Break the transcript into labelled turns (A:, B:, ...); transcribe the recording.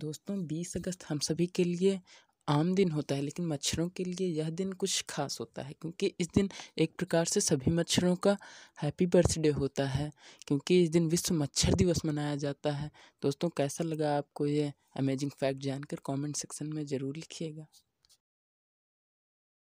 A: दोस्तों बीस अगस्त हम सभी के लिए आम दिन होता है लेकिन मच्छरों के लिए यह दिन कुछ खास होता है क्योंकि इस दिन एक प्रकार से सभी मच्छरों का हैप्पी बर्थडे होता है क्योंकि इस दिन विश्व मच्छर दिवस मनाया जाता है दोस्तों कैसा लगा आपको ये अमेजिंग फैक्ट जानकर कमेंट सेक्शन में ज़रूर लिखिएगा